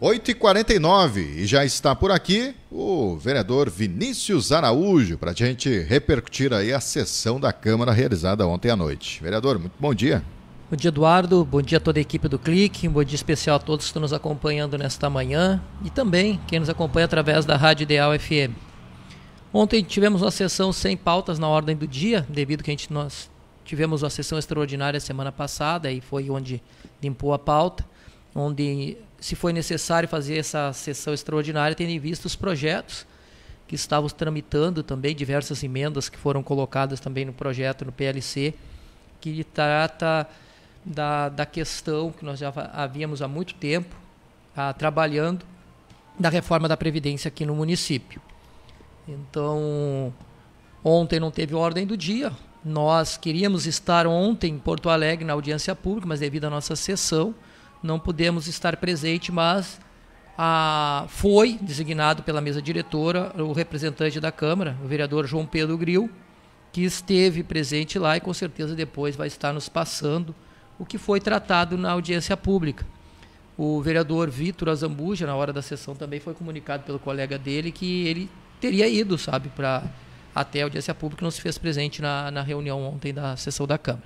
8h49 e já está por aqui o vereador Vinícius Araújo para a gente repercutir aí a sessão da Câmara realizada ontem à noite. Vereador, muito bom dia. Bom dia, Eduardo. Bom dia a toda a equipe do Clique. Um bom dia especial a todos que estão nos acompanhando nesta manhã e também quem nos acompanha através da Rádio Ideal FM. Ontem tivemos uma sessão sem pautas na ordem do dia, devido que a gente, nós tivemos uma sessão extraordinária semana passada e foi onde limpou a pauta, onde se foi necessário fazer essa sessão extraordinária, tendo em vista os projetos que estavam tramitando também, diversas emendas que foram colocadas também no projeto, no PLC, que trata da, da questão que nós já havíamos há muito tempo ah, trabalhando, da reforma da Previdência aqui no município. Então, ontem não teve ordem do dia, nós queríamos estar ontem em Porto Alegre na audiência pública, mas devido à nossa sessão, não pudemos estar presente, mas a, ah, foi designado pela mesa diretora o representante da Câmara, o vereador João Pedro Gril, que esteve presente lá e com certeza depois vai estar nos passando o que foi tratado na audiência pública. O vereador Vitor Azambuja, na hora da sessão, também foi comunicado pelo colega dele que ele teria ido, sabe, para até a audiência pública, não se fez presente na, na reunião ontem da sessão da Câmara.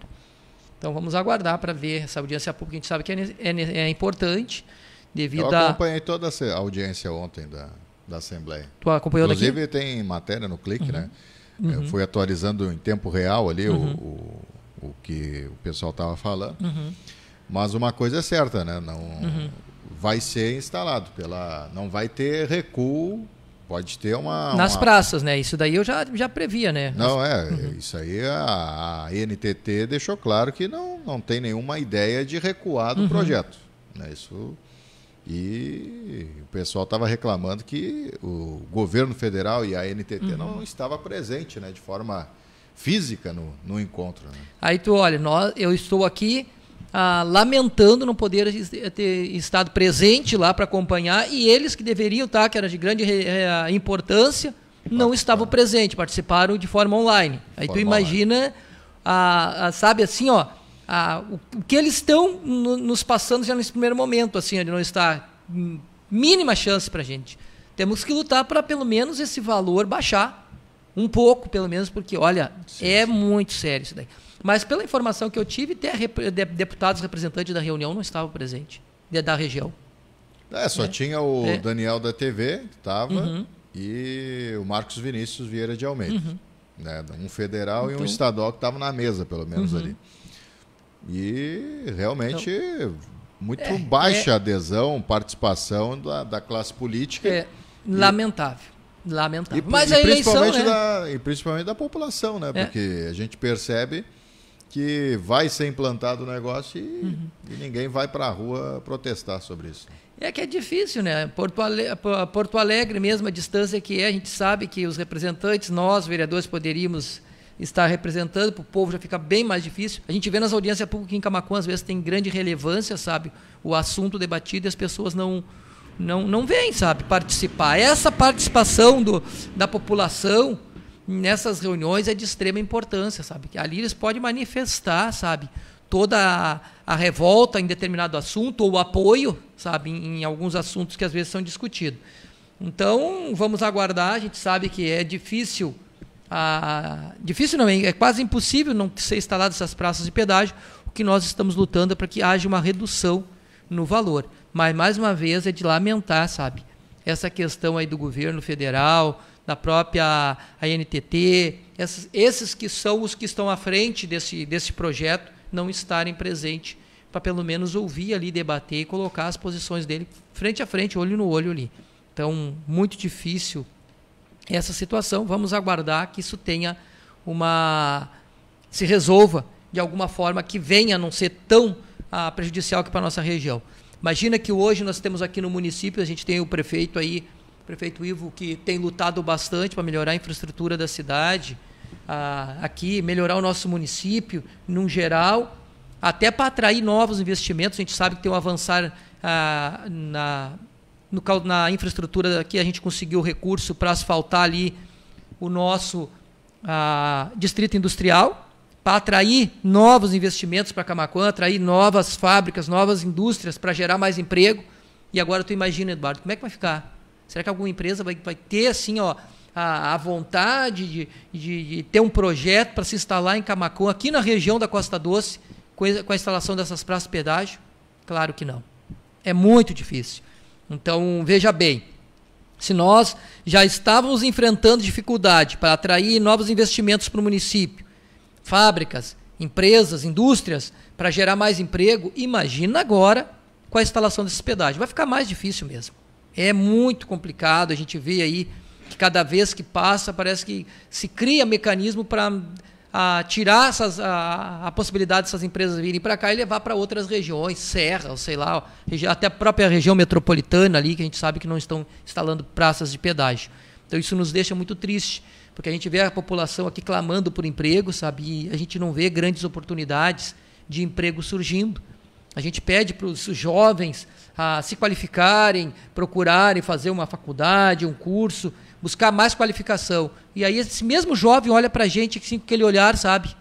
Então vamos aguardar para ver essa audiência pública. A gente sabe que é, é, é importante devido Eu acompanhei a... toda a audiência ontem da, da Assembleia. Tu acompanhou Inclusive daqui? tem matéria no clique, uhum. né? Uhum. fui atualizando em tempo real ali uhum. o, o, o, que o pessoal estava falando. Uhum. Mas uma coisa é certa, né? Não uhum. vai ser instalado pela, não vai ter recuo pode ter uma. Nas uma... praças, né? Isso daí eu já, já previa, né? Não, é. Uhum. Isso aí a, a, NTT deixou claro que não, não tem nenhuma ideia de recuar do uhum. projeto. Né? Isso. E o pessoal estava reclamando que o governo federal e a NTT uhum. não estava presente né, de forma física no, no encontro. Né? Aí tu olha, nós, eu estou aqui, ah, lamentando não poder eh, ter estado presente lá para acompanhar, e eles que deveriam estar, tá, que era de grande ah, importância, não estavam presentes, participaram de forma online. Aí forma tu imagina, A, ah, a, ah, sabe assim, ó, a, o, o, que eles estão no, nos passando já nesse primeiro momento, assim, de não estar mínima chance para a gente. Temos que lutar para pelo menos esse valor baixar um pouco, pelo menos, porque olha, sim, é sim. muito sério isso daí. Mas pela informação que eu tive, até deputados representantes da reunião não estavam presentes, da região. É, só é. tinha o é. Daniel da TV, que estava, uhum. e o Marcos Vinícius Vieira de Almeida. Uhum. Né? Um federal então... e um então. estadual que estavam na mesa, pelo menos, uhum. ali. E realmente então... É. muito é, baixa é. adesão, participação da, da classe política. É, e... lamentável. Lamentável. E, Mas e a eleição, né? da, e principalmente da população, né? É. Porque a gente percebe que vai ser implantado o negócio e, uhum. e ninguém vai para a rua protestar sobre isso. É que é difícil, né? Porto Alegre, Porto Alegre, mesmo a distância que é, a gente sabe que os representantes, nós, vereadores, poderíamos estar representando, para o povo já fica bem mais difícil. A gente vê nas audiências públicas em Camacuã, às vezes tem grande relevância, sabe? O assunto debatido e as pessoas não, não, não vêm, sabe? Participar. Essa participação do, da população nessas reuniões é de extrema importância, sabe? Que ali eles podem manifestar, sabe? Toda a, a revolta em determinado assunto ou apoio, sabe? Em, em alguns assuntos que às vezes são discutidos. Então, vamos aguardar. A gente sabe que é difícil ah, difícil não, é quase impossível não ser instaladas essas praças de pedágio. O que nós estamos lutando é para que haja uma redução no valor. Mas, mais uma vez, é de lamentar, sabe, essa questão aí do governo federal, da própria ANTT, esses, esses que são os que estão à frente desse, desse projeto, não estarem presentes para pelo menos ouvir ali, debater e colocar as posições dele frente a frente, olho no olho ali. Então, muito difícil essa situação. Vamos aguardar que isso tenha uma. se resolva de alguma forma que venha a não ser tão ah, prejudicial que para a nossa região. Imagina que hoje nós temos aqui no município, a gente tem o prefeito aí o prefeito Ivo, que tem lutado bastante para melhorar a infraestrutura da cidade, a, aqui, melhorar o nosso município, num geral, até para atrair novos investimentos. A gente sabe que tem um avançar a, na, no, na infraestrutura aqui, a gente conseguiu recurso para asfaltar ali o nosso a, distrito industrial, para atrair novos investimentos para Camacuã, atrair novas fábricas, novas indústrias para gerar mais emprego. E agora tu imagina, Eduardo, como é que vai ficar? Será que alguma empresa vai, vai ter assim, ó, a, a vontade de, de, de, ter um projeto para se instalar em Camacô, aqui na região da Costa Doce, com a, com a instalação dessas praças de pedágio? Claro que não. É muito difícil. Então, veja bem, se nós já estávamos enfrentando dificuldade para atrair novos investimentos para o município, fábricas, empresas, indústrias, para gerar mais emprego, imagina agora com a instalação desse pedágio. Vai ficar mais difícil mesmo. É muito complicado, a gente vê aí que cada vez que passa parece que se cria mecanismo para tirar essas, a, a, possibilidade dessas empresas virem para cá e levar para outras regiões, Serra, ou sei lá, até a própria região metropolitana ali, que a gente sabe que não estão instalando praças de pedágio. Então isso nos deixa muito triste, porque a gente vê a população aqui clamando por emprego, sabe? E a gente não vê grandes oportunidades de emprego surgindo. A gente pede para os jovens a ah, se qualificarem, procurarem fazer uma faculdade, um curso, buscar mais qualificação. E aí esse mesmo jovem olha para a gente assim, com aquele olhar, sabe?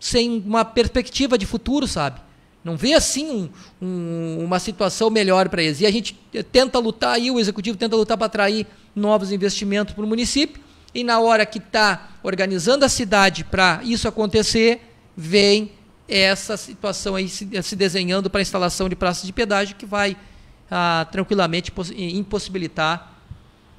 Sem uma perspectiva de futuro, sabe? Não vê assim um, um, uma situação melhor para eles. E a gente tenta lutar, aí o executivo tenta lutar para atrair novos investimentos para o município. E na hora que está organizando a cidade para isso acontecer, vem essa situação aí se, se desenhando para a instalação de praças de pedágio que vai ah, tranquilamente eh, impossibilitar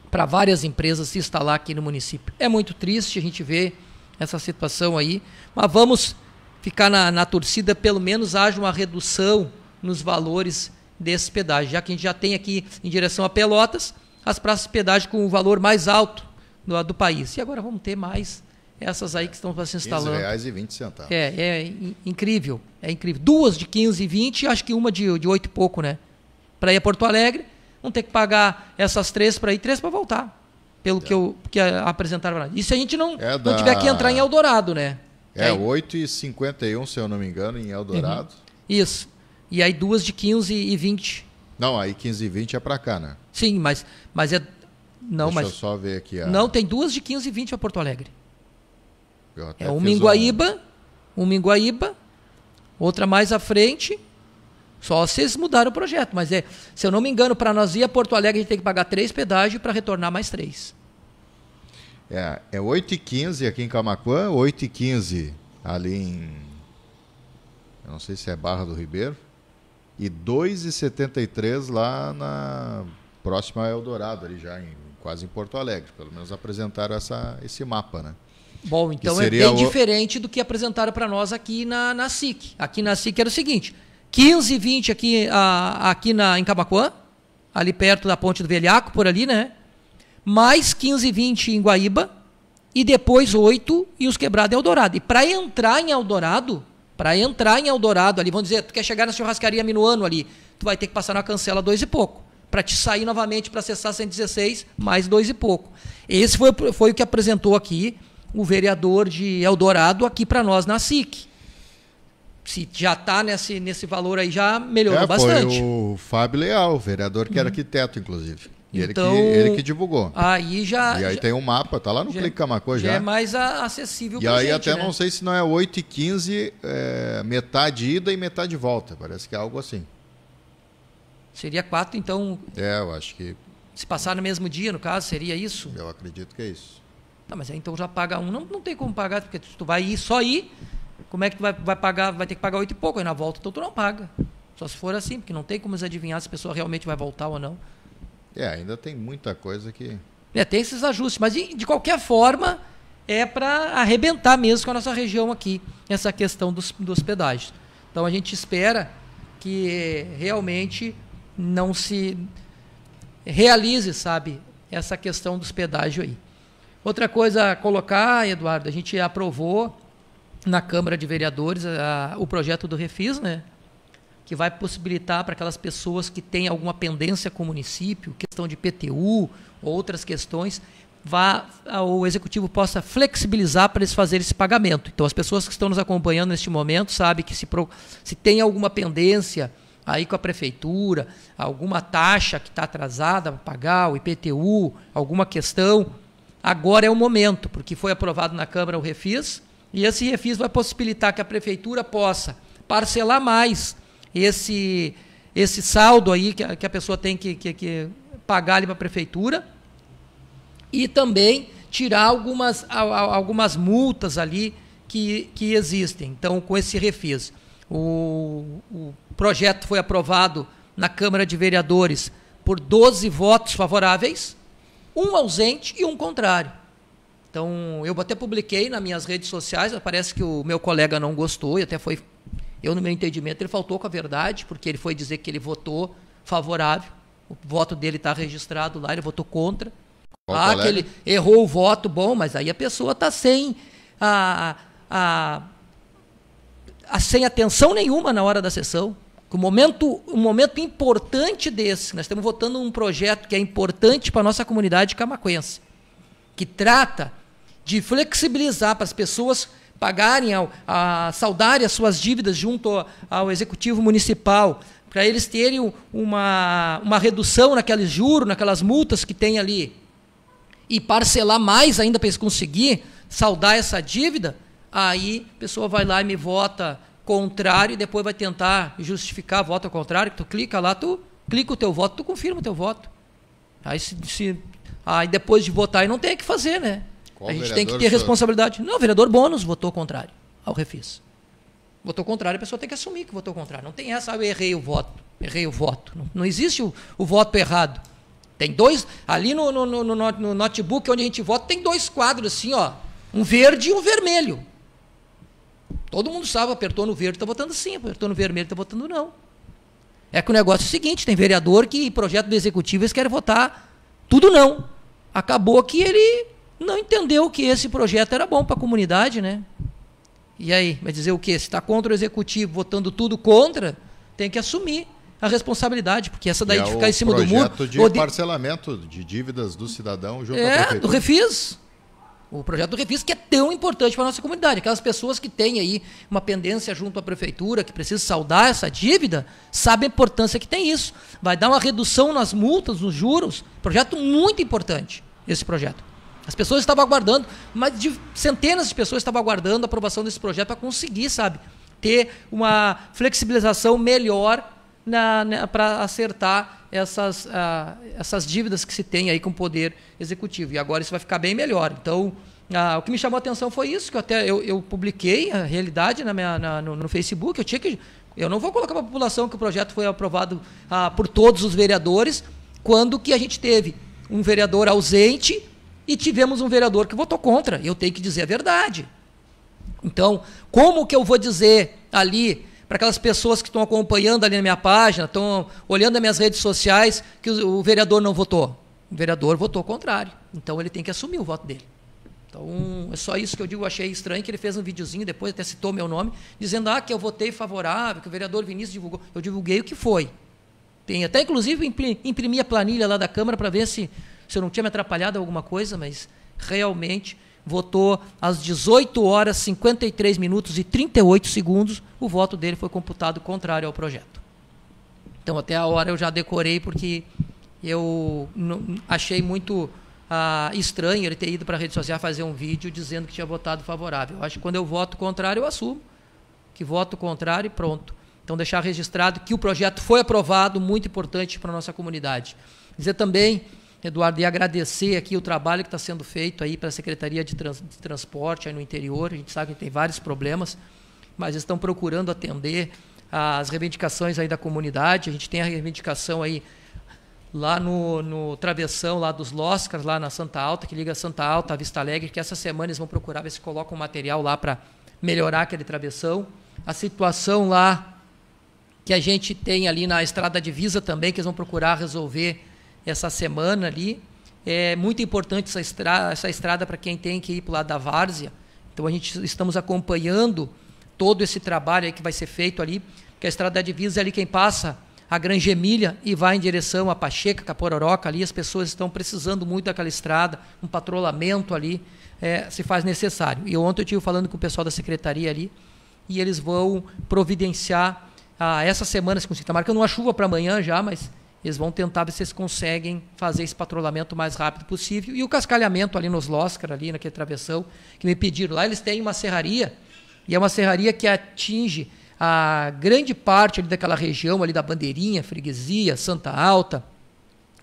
para várias empresas se instalar aqui no município. É muito triste a gente ver essa situação aí, mas vamos ficar na, na torcida, pelo menos haja uma redução nos valores desse pedágio, já que a gente já tem aqui em direção a Pelotas as praças de pedágio com o valor mais alto do, do país. E agora vamos ter mais essas aí que estão se instalando. R$ 15,20. É, é incrível, é incrível. Duas de 15 e 20 acho que uma de, de 8 e pouco, né? Para ir a Porto Alegre, vão ter que pagar essas três para ir, três para voltar. Pelo é. que, eu, que apresentaram lá. nós. Isso a gente não, é da... não tiver que entrar em Eldorado, né? É, é 8,51, se eu não me engano, em Eldorado. Uhum. Isso. E aí duas de 15 e 20. Não, aí 15 e 20 é para cá, né? Sim, mas, mas é... Não, Deixa mas, eu só ver aqui. A... Não, tem duas de 15 e 20 para Porto Alegre. É uma em Guaíba, outra mais à frente. Só vocês mudaram o projeto, mas é, se eu não me engano, para nós ir a Porto Alegre, a gente tem que pagar três pedágios para retornar mais três. É, é 8h15 aqui em Camacuã, 8h15 ali em. Eu não sei se é Barra do Ribeiro. E 2h73 lá na próxima Eldorado, ali já em, quase em Porto Alegre. Pelo menos apresentaram essa, esse mapa, né? Bom, então é bem o... diferente do que apresentaram para nós aqui na, na SIC. Aqui na SIC era o seguinte: 15 e 20 aqui, a, aqui na, em Camacuã, ali perto da ponte do Velhaco, por ali, né? Mais 15 e 20 em Guaíba, e depois 8 e os quebrados em Eldorado. E para entrar em Eldorado, para entrar em Eldorado ali, vão dizer, tu quer chegar na churrascaria Minuano ali, tu vai ter que passar na cancela dois e pouco. Para te sair novamente para acessar 116, mais dois e pouco. Esse foi, foi o que apresentou aqui o vereador de Eldorado aqui para nós na SIC. Se já está nesse, nesse valor aí, já melhorou é, bastante. Foi o Fábio Leal, vereador que era uhum. arquiteto, inclusive. Então, ele, que, então, ele que divulgou. Aí já. E aí já, tem um mapa, tá lá no já, Clique Camacô já. já. É mais a, acessível E aí gente, até né? não sei se não é 8 e 15 é, metade ida e metade volta. Parece que é algo assim. Seria quatro, então. É, eu acho que. Se passar no mesmo dia, no caso, seria isso? Eu acredito que é isso. Tá, mas aí então já paga um. Não, não tem como pagar, porque tu, tu vai ir só ir, como é que tu vai, vai pagar? Vai ter que pagar oito e pouco aí na volta, então tu não paga. Só se for assim, porque não tem como adivinhar se a pessoa realmente vai voltar ou não. É, ainda tem muita coisa que. É, tem esses ajustes, mas de, de qualquer forma é para arrebentar mesmo com a nossa região aqui, essa questão dos, dos pedágios. Então a gente espera que realmente não se realize, sabe, essa questão dos pedágios aí. Outra coisa a colocar, Eduardo, a gente aprovou na Câmara de Vereadores a, o projeto do Refis, né? que vai possibilitar para aquelas pessoas que têm alguma pendência com o município, questão de PTU, outras questões, vá, o executivo possa flexibilizar para eles fazerem esse pagamento. Então, as pessoas que estão nos acompanhando neste momento sabem que se, se tem alguma pendência aí com a prefeitura, alguma taxa que está atrasada para pagar, o IPTU, alguma questão, Agora é o momento, porque foi aprovado na Câmara o refis, e esse refis vai possibilitar que a prefeitura possa parcelar mais esse, esse saldo aí que a, que a pessoa tem que, que, que pagar ali para a prefeitura e também tirar algumas, algumas multas ali que, que existem. Então, com esse refis. O, o projeto foi aprovado na Câmara de Vereadores por 12 votos favoráveis um ausente e um contrário. Então, eu até publiquei nas minhas redes sociais, parece que o meu colega não gostou e até foi, eu no meu entendimento, ele faltou com a verdade, porque ele foi dizer que ele votou favorável, o voto dele está registrado lá, ele votou contra. ah, que ele errou o voto, bom, mas aí a pessoa está sem a, a, a, sem atenção nenhuma na hora da sessão o um momento, um momento importante desse, nós estamos votando um projeto que é importante para a nossa comunidade camaquense, que trata de flexibilizar para as pessoas pagarem, ao, a saudarem as suas dívidas junto ao, Executivo Municipal, para eles terem uma, uma redução naqueles juros, naquelas multas que tem ali, e parcelar mais ainda para eles conseguir saldar essa dívida, aí a pessoa vai lá e me vota contrário e depois vai tentar justificar voto ao contrário, tu clica lá, tu clica o teu voto, tu confirma o teu voto. Aí se, se aí depois de votar, aí não tem o que fazer, né? Qual a gente tem que ter senhor? responsabilidade. Não, o vereador Bônus votou contrário ao refis. Votou contrário, a pessoa tem que assumir que votou contrário. Não tem essa, ah, eu errei o voto, errei o voto. Não, não existe o, o voto errado. Tem dois, ali no, no, no, no notebook onde a gente vota, tem dois quadros assim, ó. Um verde e um vermelho. Todo mundo sabe, apertou no verde, está votando sim, apertou no vermelho, está votando não. É que o negócio é o seguinte: tem vereador que projeto do executivo eles querem votar tudo não. Acabou que ele não entendeu que esse projeto era bom para a comunidade, né? E aí, vai dizer o quê? Se está contra o executivo, votando tudo contra, tem que assumir a responsabilidade, porque essa daí e é de ficar é em cima do muro. projeto de, parcelamento de dívidas do cidadão junto é, do refis o projeto do Refis, que é tão importante para a nossa comunidade. Aquelas pessoas que têm aí uma pendência junto à prefeitura, que precisam saldar essa dívida, sabem a importância que tem isso. Vai dar uma redução nas multas, nos juros. Projeto muito importante, esse projeto. As pessoas estavam aguardando, mas de centenas de pessoas estavam aguardando a aprovação desse projeto para conseguir, sabe, ter uma flexibilização melhor na, na para acertar essas, ah, essas dívidas que se tem aí com o poder executivo. E agora isso vai ficar bem melhor. Então, ah, o que me chamou a atenção foi isso, que eu até eu, eu publiquei a realidade na minha, na, no, no, Facebook. Eu tinha que. Eu não vou colocar para a população que o projeto foi aprovado ah, por todos os vereadores, quando que a gente teve um vereador ausente e tivemos um vereador que votou contra. Eu tenho que dizer a verdade. Então, como que eu vou dizer ali para aquelas pessoas que estão acompanhando ali na minha página, estão olhando as minhas redes sociais, que o, o vereador não votou. O vereador votou contrário. Então ele tem que assumir o voto dele. Então, é só isso que eu digo, achei estranho, que ele fez um videozinho, depois até citou meu nome, dizendo ah, que eu votei favorável, que o vereador Vinícius divulgou. Eu divulguei o que foi. Tem até, inclusive, imprimi a planilha lá da Câmara para ver se, se eu não tinha me atrapalhado alguma coisa, mas realmente votou às 18 horas 53 minutos e 38 segundos. O voto dele foi computado contrário ao projeto. Então, até a hora eu já decorei, porque eu achei muito ah, estranho ele ter ido para a rede social fazer um vídeo dizendo que tinha votado favorável. Eu acho que quando eu voto contrário, eu assumo que voto contrário e pronto. Então, deixar registrado que o projeto foi aprovado, muito importante para a nossa comunidade. Dizer também Eduardo, e agradecer aqui o trabalho que está sendo feito aí para a Secretaria de, Trans de Transporte aí no interior. A gente sabe que tem vários problemas, mas estão procurando atender as reivindicações aí da comunidade. A gente tem a reivindicação aí lá no, no travessão lá dos Loscars, lá na Santa Alta, que liga Santa Alta à Vista Alegre, que essa semana eles vão procurar ver se colocam material lá para melhorar aquele travessão. A situação lá que a gente tem ali na Estrada Divisa também, que eles vão procurar resolver essa semana ali. É muito importante essa, estrada essa estrada para quem tem que ir para o lado da várzea. Então a gente estamos acompanhando todo esse trabalho que vai ser feito ali, porque a estrada da divisa é ali quem passa a Grande Emília e vai em direção a Pacheca, Capororoca ali, as pessoas estão precisando muito daquela estrada, um patrulhamento ali é, se faz necessário. E ontem eu estive falando com o pessoal da secretaria ali, e eles vão providenciar ah, essa semana, se conseguir, está marcando uma chuva para amanhã já, mas eles vão tentar ver se eles conseguem fazer esse patrulhamento o mais rápido possível. E o cascalhamento ali nos Loscar, ali naquele travessão, que me pediram. Lá eles têm uma serraria, e é uma serraria que atinge a grande parte ali daquela região ali da Bandeirinha, Freguesia, Santa Alta.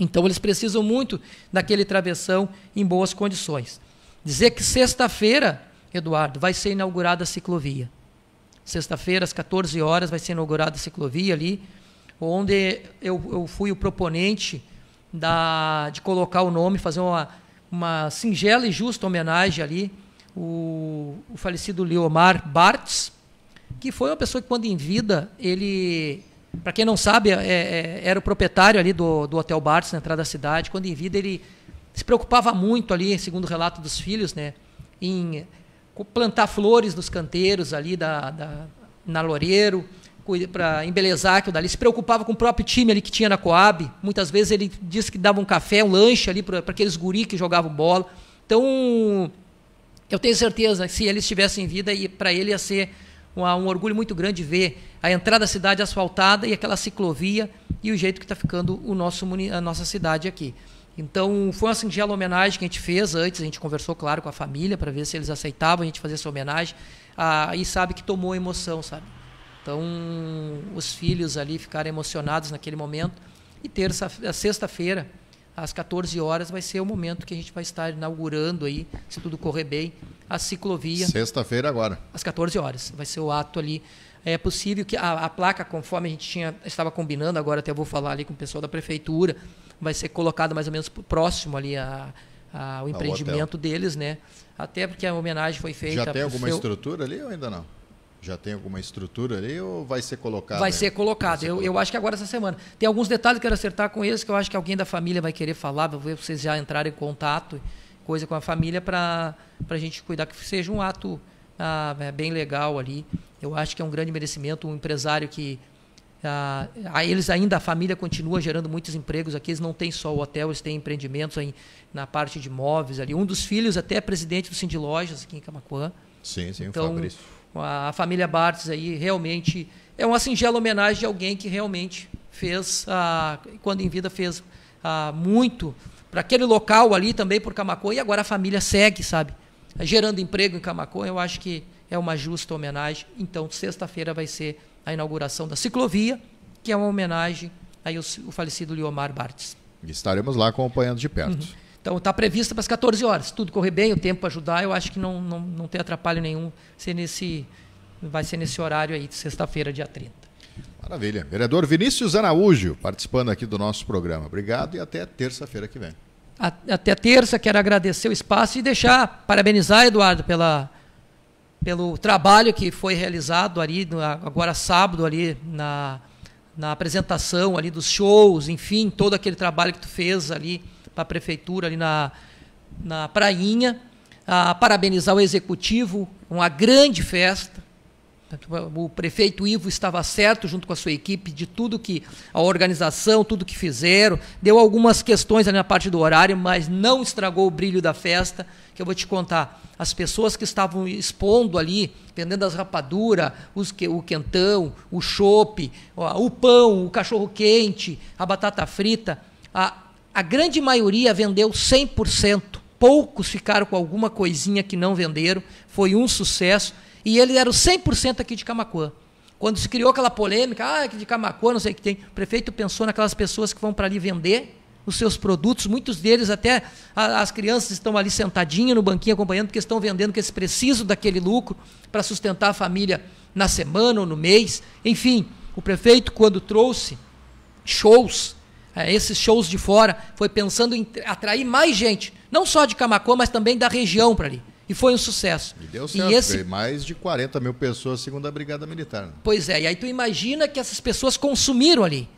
Então eles precisam muito daquele travessão em boas condições. Dizer que sexta-feira, Eduardo, vai ser inaugurada a ciclovia. Sexta-feira, às 14 horas, vai ser inaugurada a ciclovia ali, onde eu, eu fui o proponente da, de colocar o nome, fazer uma, uma singela e justa homenagem ali, o, o falecido Leomar Bartz, que foi uma pessoa que, quando em vida, ele, para quem não sabe, é, é, era o proprietário ali do, do Hotel Bartz, na entrada da cidade. Quando em vida, ele se preocupava muito ali, segundo o relato dos filhos, né, em plantar flores nos canteiros ali da, da na Loureiro, para embelezar aquilo dali, se preocupava com o próprio time ali que tinha na Coab. Muitas vezes ele disse que dava um café, um lanche ali para aqueles guri que jogavam bola. Então, eu tenho certeza que se ele estivesse em vida, para ele ia ser uma, um orgulho muito grande ver a entrada da cidade asfaltada e aquela ciclovia e o jeito que está ficando o nosso, a nossa cidade aqui. Então, foi uma singela homenagem que a gente fez antes, a gente conversou, claro, com a família para ver se eles aceitavam a gente fazer essa homenagem. Ah, e sabe que tomou emoção, sabe? Então, os filhos ali ficaram emocionados naquele momento. E terça, sexta-feira, às 14 horas, vai ser o momento que a gente vai estar inaugurando aí, se tudo correr bem, a ciclovia. Sexta-feira agora. Às 14 horas. Vai ser o ato ali. É possível que a, a placa, conforme a gente tinha, estava combinando, agora até vou falar ali com o pessoal da prefeitura, vai ser colocada mais ou menos próximo ali a, a, ao empreendimento deles, né? Até porque a homenagem foi feita. Já tem alguma seu... estrutura ali ou ainda não? Já tem alguma estrutura ali ou vai ser colocado? Vai ser colocado. Vai ser eu, eu acho que agora essa semana. Tem alguns detalhes que eu quero acertar com eles, que eu acho que alguém da família vai querer falar, vou ver vocês já entrarem em contato, coisa com a família, para a gente cuidar que seja um ato ah, é, bem legal ali. Eu acho que é um grande merecimento um empresário que. Ah, eles ainda, a família continua gerando muitos empregos aqui, eles não têm só o hotel, eles têm empreendimentos aí na parte de imóveis ali. Um dos filhos até é presidente do Lojas aqui em Camacuã. Sim, sim, então, o Fabrício a família Bartes aí realmente é uma singela homenagem de alguém que realmente fez, ah, quando em vida fez ah, muito para aquele local ali também por Camacô e agora a família segue, sabe? Gerando emprego em Camacô, eu acho que é uma justa homenagem. Então, sexta-feira vai ser a inauguração da ciclovia, que é uma homenagem aí ao, falecido Liomar Bartes. Estaremos lá acompanhando de perto. Uhum. Então está prevista para as 14 horas. Se tudo correr bem, o tempo ajudar, eu acho que não, não, não tem atrapalho nenhum ser nesse, vai ser nesse horário aí, de sexta-feira, dia 30. Maravilha. Vereador Vinícius Araújo, participando aqui do nosso programa. Obrigado e até terça-feira que vem. Até terça, quero agradecer o espaço e deixar, parabenizar, Eduardo, pela, pelo trabalho que foi realizado ali, agora sábado, ali na, na apresentação ali dos shows, enfim, todo aquele trabalho que tu fez ali para a prefeitura ali na, na Prainha. Ah, parabenizar o executivo, uma grande festa. O prefeito Ivo estava certo, junto com a sua equipe, de tudo que a organização, tudo que fizeram. Deu algumas questões ali na parte do horário, mas não estragou o brilho da festa, que eu vou te contar. As pessoas que estavam expondo ali, vendendo as rapaduras, os, o quentão, o chope, o pão, o cachorro quente, a batata frita, a, a grande maioria vendeu 100%. Poucos ficaram com alguma coisinha que não venderam. Foi um sucesso. E ele era o 100% aqui de Camacuã. Quando se criou aquela polêmica, ah, aqui de Camacuã, não sei o que tem. O prefeito pensou naquelas pessoas que vão para ali vender os seus produtos. Muitos deles, até as crianças estão ali sentadinhas no banquinho acompanhando, porque estão vendendo, que eles precisam daquele lucro para sustentar a família na semana ou no mês. Enfim, o prefeito, quando trouxe shows é, esses shows de fora, foi pensando em atrair mais gente, não só de Camacô, mas também da região para ali. E foi um sucesso. E deu certo, e esse... mais de 40 mil pessoas segundo a Brigada Militar. Né? Pois é, e aí tu imagina que essas pessoas consumiram ali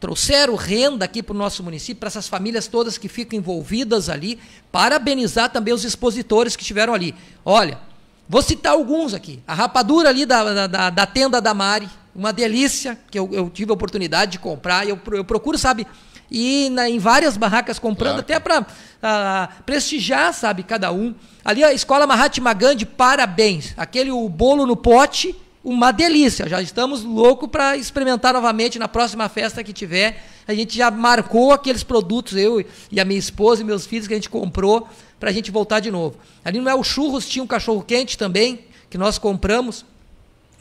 trouxeram renda aqui para o nosso município, para essas famílias todas que ficam envolvidas ali. Parabenizar também os expositores que estiveram ali. Olha, vou citar alguns aqui. A rapadura ali da, da, da, tenda da Mari, uma delícia, que eu, eu tive a oportunidade de comprar, eu, eu procuro, sabe, e na, em várias barracas comprando, claro. até para ah, prestigiar, sabe, cada um. Ali a Escola Mahatma Gandhi, parabéns. Aquele o bolo no pote, uma delícia. Já estamos loucos para experimentar novamente na próxima festa que tiver. A gente já marcou aqueles produtos, eu e a minha esposa e meus filhos, que a gente comprou, para a gente voltar de novo. Ali não é o churros, tinha um cachorro quente também, que nós compramos.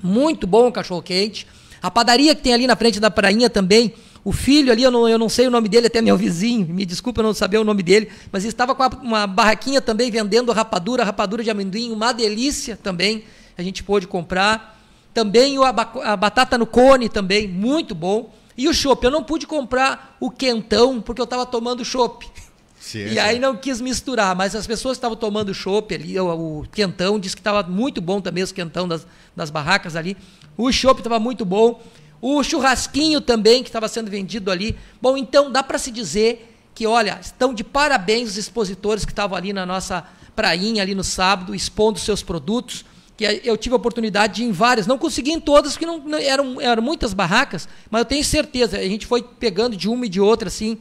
Muito bom o cachorro quente. A padaria que tem ali na frente da prainha também, o filho ali, eu não, eu não sei o nome dele, até meu vizinho, me desculpa eu não saber o nome dele, mas estava com uma barraquinha também vendendo rapadura, rapadura de amendoim, uma delícia também, a gente pôde comprar. Também a batata no cone também, muito bom. E o chopp, eu não pude comprar o quentão porque eu estava tomando chopp. E aí não quis misturar, mas as pessoas que estavam tomando chopp ali, o, o quentão, disse que estava muito bom também, os quentão das, das barracas ali. O chopp estava muito bom. O churrasquinho também, que estava sendo vendido ali. Bom, então dá para se dizer que, olha, estão de parabéns os expositores que estavam ali na nossa prainha, ali no sábado, expondo seus produtos. Que eu tive a oportunidade de ir em várias, não consegui em todas, porque não, não eram, eram muitas barracas, mas eu tenho certeza, a gente foi pegando de uma e de outra, assim,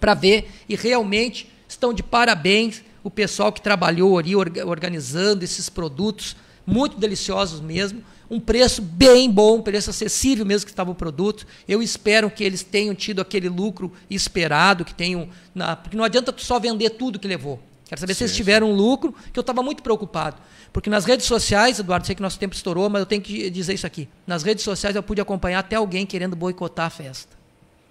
para ver e realmente estão de parabéns o pessoal que trabalhou ali organizando esses produtos, muito deliciosos mesmo, um preço bem bom, um preço acessível mesmo que estava o produto. Eu espero que eles tenham tido aquele lucro esperado, que tenham, na, porque não adianta só vender tudo que levou. Quero saber Sim. se eles tiveram um lucro, que eu estava muito preocupado. Porque nas redes sociais, Eduardo, sei que nosso tempo estourou, mas eu tenho que dizer isso aqui. Nas redes sociais eu pude acompanhar até alguém querendo boicotar a festa.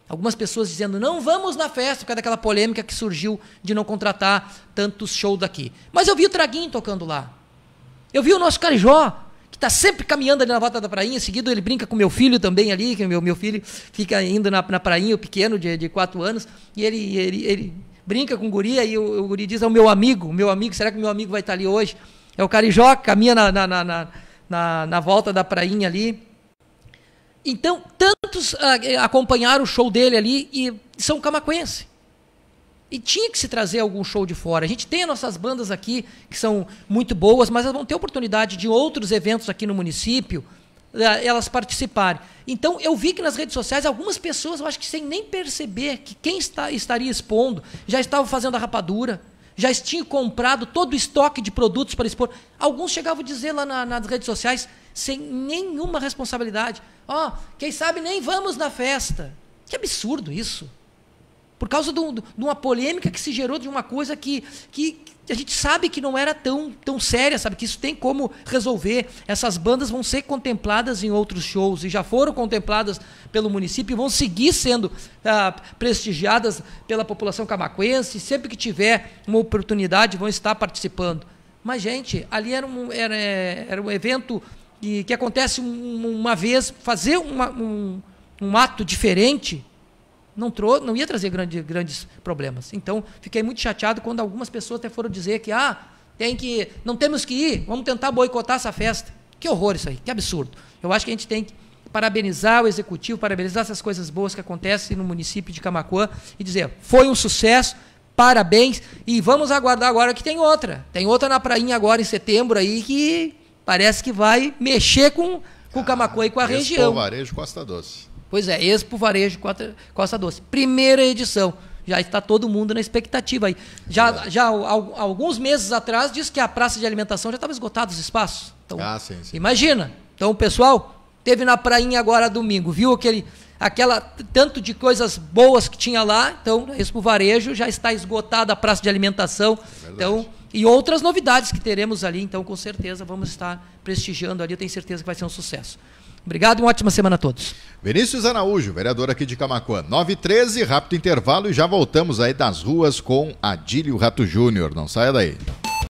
Algumas pessoas dizendo não vamos na festa por causa daquela polêmica que surgiu de não contratar tantos shows daqui. Mas eu vi o Traguinho tocando lá. Eu vi o nosso Carijó, que está sempre caminhando ali na volta da prainha. Em seguida ele brinca com meu filho também ali, que meu, meu filho fica indo na, na prainha, o pequeno de, de quatro anos, e ele, ele, ele brinca com o guri, E o, o guri diz ao é meu amigo, meu amigo, será que meu amigo vai estar tá ali hoje? É o Carijó, caminha na, na, na, na, na volta da prainha ali. Então, tantos ah, eh, acompanharam o show dele ali e são camaquense. E tinha que se trazer algum show de fora. A gente tem as nossas bandas aqui, que são muito boas, mas elas vão ter oportunidade de outros eventos aqui no município, eh, elas participarem. Então, eu vi que nas redes sociais, algumas pessoas, eu acho que sem nem perceber que quem está, estaria expondo, já estava fazendo a rapadura, já tinha comprado todo o estoque de produtos para expor. Alguns chegavam a dizer lá na, nas redes sociais, sem nenhuma responsabilidade. Ó, oh, quem sabe nem vamos na festa. Que absurdo isso. Por causa de, um, de, uma polêmica que se gerou de uma coisa que, que a gente sabe que não era tão, tão séria, sabe? Que isso tem como resolver. Essas bandas vão ser contempladas em outros shows e já foram contempladas pelo município e vão seguir sendo ah, prestigiadas pela população camaquense. Sempre que tiver uma oportunidade, vão estar participando. Mas, gente, ali era um, era, é, era um evento e que acontece um, uma vez, fazer uma, um, um ato diferente não, trou não ia trazer grande, grandes problemas. Então, fiquei muito chateado quando algumas pessoas até foram dizer que ah, tem que, não temos que ir, vamos tentar boicotar essa festa. Que horror isso aí, que absurdo. Eu acho que a gente tem que parabenizar o executivo, parabenizar essas coisas boas que acontecem no município de Camacuã e dizer, foi um sucesso, parabéns e vamos aguardar agora que tem outra. Tem outra na prainha agora em setembro aí que parece que vai mexer com, com ah, Camacô e com a região. Expo Varejo Costa Doce. Pois é, Expo Varejo Costa Doce. Primeira edição. Já está todo mundo na expectativa aí. Já, é. já alguns meses atrás disse que a praça de alimentação já estava esgotada os espaços. Então, ah, sim, sim. Imagina. Então, o pessoal teve na prainha agora domingo, viu aquele aquela tanto de coisas boas que tinha lá. Então, Expo Varejo já está esgotada a praça de alimentação. É então, e outras novidades que teremos ali, então com certeza vamos estar prestigiando ali, eu tenho certeza que vai ser um sucesso. Obrigado e uma ótima semana a todos. Vinícius Araújo, vereador aqui de Camacuã. 9h13, rápido intervalo e já voltamos aí das ruas com Adílio Rato Júnior. Não saia daí.